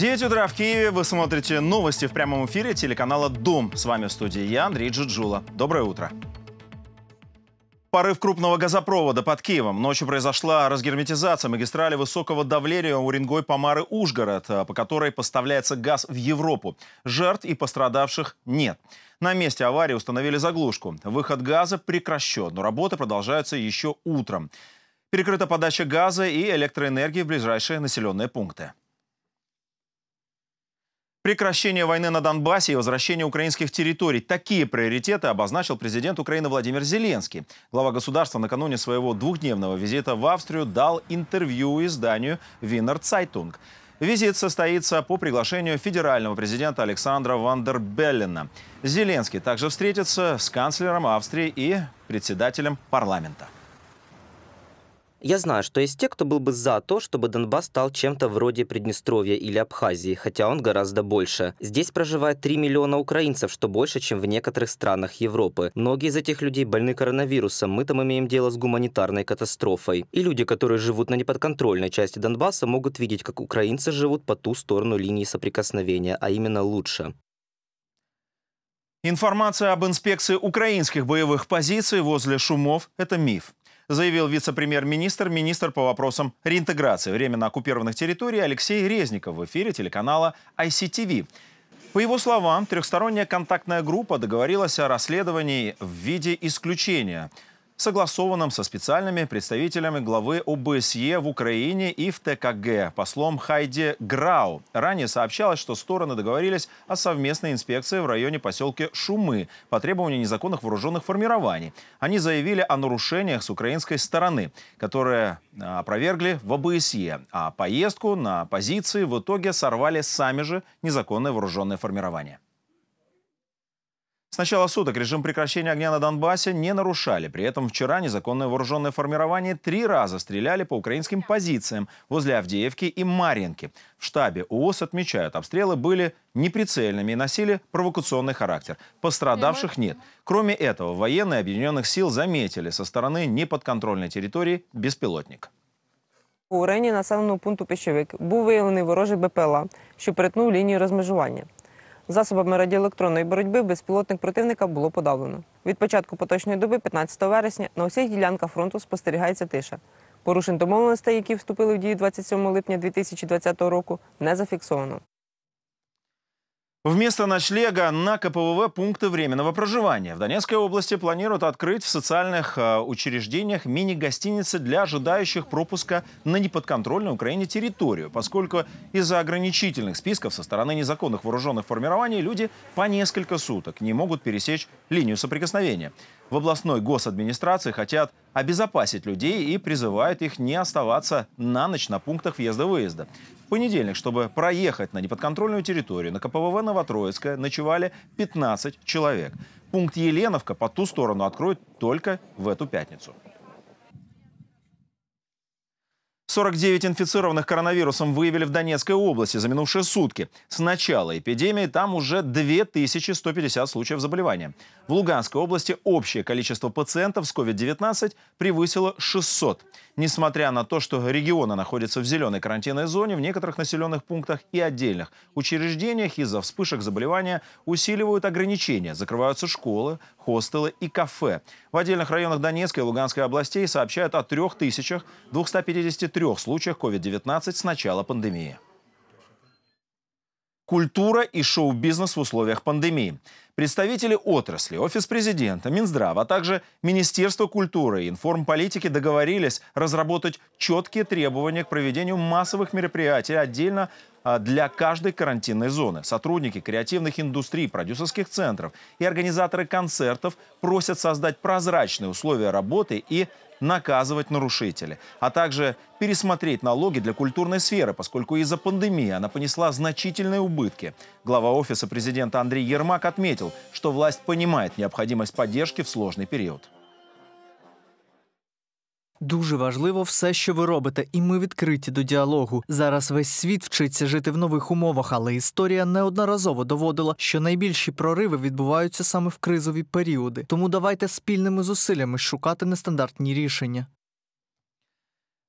9 утра в Киеве. Вы смотрите новости в прямом эфире телеканала «Дом». С вами в студии я, Андрей Джуджула. Доброе утро. Порыв крупного газопровода под Киевом. Ночью произошла разгерметизация магистрали высокого давления Уренгой Помары Ужгород, э, по которой поставляется газ в Европу. Жертв и пострадавших нет. На месте аварии установили заглушку. Выход газа прекращен, но работы продолжаются еще утром. Перекрыта подача газа и электроэнергии в ближайшие населенные пункты. Прекращение войны на Донбассе и возвращение украинских территорий – такие приоритеты обозначил президент Украины Владимир Зеленский. Глава государства накануне своего двухдневного визита в Австрию дал интервью изданию «Винер Цайтунг». Визит состоится по приглашению федерального президента Александра Вандербеллина. Зеленский также встретится с канцлером Австрии и председателем парламента. Я знаю, что есть те, кто был бы за то, чтобы Донбасс стал чем-то вроде Приднестровья или Абхазии, хотя он гораздо больше. Здесь проживает 3 миллиона украинцев, что больше, чем в некоторых странах Европы. Многие из этих людей больны коронавирусом, мы там имеем дело с гуманитарной катастрофой. И люди, которые живут на неподконтрольной части Донбасса, могут видеть, как украинцы живут по ту сторону линии соприкосновения, а именно лучше. Информация об инспекции украинских боевых позиций возле шумов – это миф заявил вице-премьер-министр, министр по вопросам реинтеграции временно оккупированных территорий Алексей Резников в эфире телеканала ICTV. По его словам, трехсторонняя контактная группа договорилась о расследовании в виде исключения – согласованном со специальными представителями главы ОБСЕ в Украине и в ТКГ, послом Хайде Грау. Ранее сообщалось, что стороны договорились о совместной инспекции в районе поселка Шумы по требованию незаконных вооруженных формирований. Они заявили о нарушениях с украинской стороны, которые а, опровергли в ОБСЕ, а поездку на позиции в итоге сорвали сами же незаконные вооруженные формирования начала суток режим прекращения огня на Донбассе не нарушали. При этом вчера незаконное вооруженное формирование три раза стреляли по украинским позициям возле Авдеевки и Марьинки. В штабе УОС отмечают, обстрелы были неприцельными и носили провокационный характер. Пострадавших нет. Кроме этого, военные объединенных сил заметили со стороны неподконтрольной территории беспилотник. У районі населеного пункту Пищовик був виявлений ворожий БПЛА, что перетнув линию размежевания. Засобами радіоелектронної боротьби безпілотник противника було подавлено. Від початку поточної доби, 15 вересня, на усіх ділянках фронту спостерігається тиша. Порушень домовленостей, які вступили в дію 27 липня 2020 року, не зафіксовано. Вместо ночлега на КПВВ пункты временного проживания. В Донецкой области планируют открыть в социальных э, учреждениях мини-гостиницы для ожидающих пропуска на неподконтрольную Украине территорию, поскольку из-за ограничительных списков со стороны незаконных вооруженных формирований люди по несколько суток не могут пересечь линию соприкосновения в областной госадминистрации хотят обезопасить людей и призывают их не оставаться на ночь на пунктах въезда-выезда. В понедельник, чтобы проехать на неподконтрольную территорию, на КПВВ Новотроицкая ночевали 15 человек. Пункт Еленовка по ту сторону откроют только в эту пятницу. 49 инфицированных коронавирусом выявили в Донецкой области за минувшие сутки. С начала эпидемии там уже 2150 случаев заболевания. В Луганской области общее количество пациентов с COVID-19 превысило 600. Несмотря на то, что регионы находятся в зеленой карантинной зоне, в некоторых населенных пунктах и отдельных учреждениях из-за вспышек заболевания усиливают ограничения. Закрываются школы, хостелы и кафе. В отдельных районах Донецкой и Луганской областей сообщают о 3253 трех случаях COVID-19 с начала пандемии. Культура и шоу-бизнес в условиях пандемии. Представители отрасли, Офис президента, Минздрава, а также Министерство культуры и информполитики договорились разработать четкие требования к проведению массовых мероприятий отдельно а, для каждой карантинной зоны. Сотрудники креативных индустрий, продюсерских центров и организаторы концертов просят создать прозрачные условия работы и наказывать нарушителей, а также пересмотреть налоги для культурной сферы, поскольку из-за пандемии она понесла значительные убытки. Глава офиса президента Андрей Ермак отметил, что власть понимает необходимость поддержки в сложный период. Дуже важливо все, що ви робите, і ми відкриті до діалогу. Зараз весь світ вчиться жити в нових умовах, але історія неодноразово доводила, що найбільші прориви відбуваються саме в кризові періоди. Тому давайте спільними зусиллями шукати нестандартні рішення.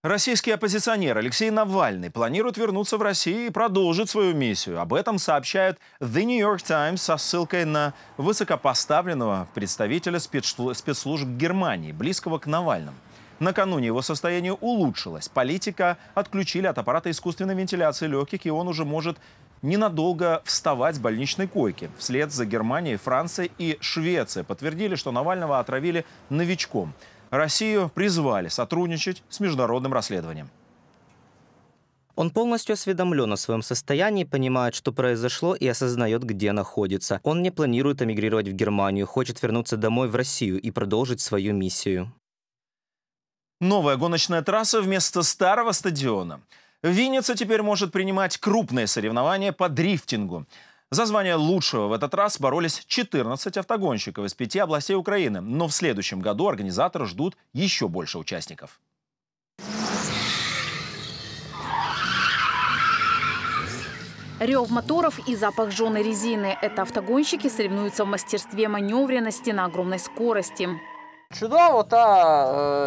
Российский оппозиционер Алексей Навальный планирует вернуться в Россию и продолжить свою миссию. Об этом сообщает The New York Times со ссылкой на высокопоставленного представителя спецслужб Германии, близкого к Навальному. Накануне его состояние улучшилось. Политика отключили от аппарата искусственной вентиляции легких, и он уже может ненадолго вставать с больничной койки. Вслед за Германией, Францией и Швецией подтвердили, что Навального отравили новичком. Россию призвали сотрудничать с международным расследованием. Он полностью осведомлен о своем состоянии, понимает, что произошло и осознает, где находится. Он не планирует эмигрировать в Германию, хочет вернуться домой в Россию и продолжить свою миссию. Новая гоночная трасса вместо старого стадиона. Винница теперь может принимать крупные соревнования по дрифтингу. За звание лучшего в этот раз боролись 14 автогонщиков из пяти областей Украины. Но в следующем году организаторы ждут еще больше участников. Рев моторов и запах жженой резины – это автогонщики соревнуются в мастерстве маневренности на огромной скорости. Чудово, та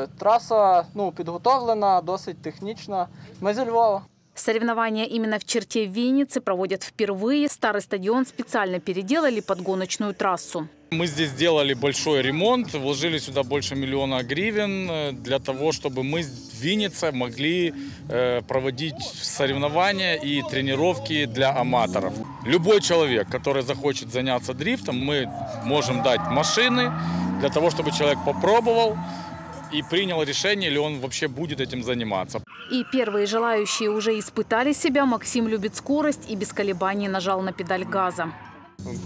е, траса ну, підготовлена, досить технічна. Ми зі Львова. Соревнования именно в черте Винницы проводят впервые. Старый стадион специально переделали под гоночную трассу. Мы здесь сделали большой ремонт, вложили сюда больше миллиона гривен э, для того, чтобы мы в Виннице могли э, проводить соревнования и тренировки для аматоров. Любой человек, который захочет заняться дрифтом, мы можем дать машины, для того, чтобы человек попробовал и принял решение, или он вообще будет этим заниматься. И первые желающие уже испытали себя. Максим любит скорость и без колебаний нажал на педаль газа.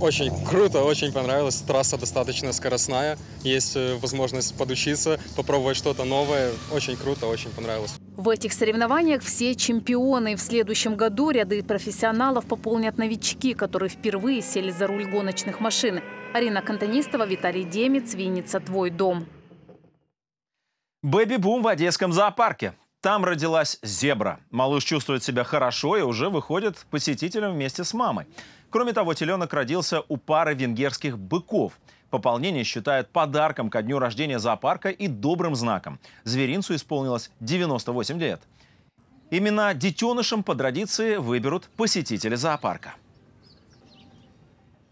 Очень круто, очень понравилось. Трасса достаточно скоростная. Есть э, возможность подучиться, попробовать что-то новое. Очень круто, очень понравилось. В этих соревнованиях все чемпионы. В следующем году ряды профессионалов пополнят новички, которые впервые сели за руль гоночных машин. Арина Кантонистова, Виталий Демец, Винница, «Твой дом». Бэби-бум в Одесском зоопарке. Там родилась зебра. Малыш чувствует себя хорошо и уже выходит посетителям вместе с мамой. Кроме того, теленок родился у пары венгерских быков – Пополнение считают подарком ко дню рождения зоопарка и добрым знаком. Зверинцу исполнилось 98 лет. Имена детенышам по традиции выберут посетители зоопарка.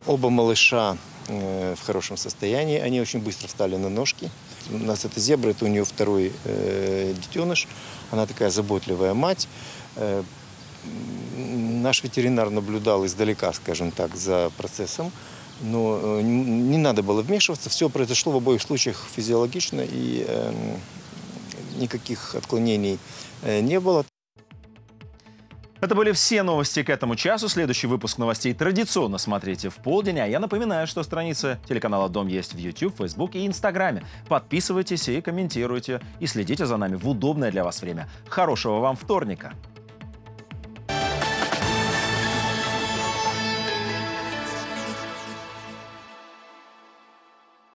Оба малыша э, в хорошем состоянии. Они очень быстро встали на ножки. У нас это зебра, это у нее второй э, детеныш. Она такая заботливая мать. Э, наш ветеринар наблюдал издалека, скажем так, за процессом. Но э, не надо было вмешиваться. Все произошло в обоих случаях физиологично, и эм, никаких отклонений э, не было. Это были все новости к этому часу. Следующий выпуск новостей традиционно смотрите в полдень. А я напоминаю, что страница телеканала «Дом» есть в YouTube, Facebook и Инстаграме. Подписывайтесь и комментируйте. И следите за нами в удобное для вас время. Хорошего вам вторника!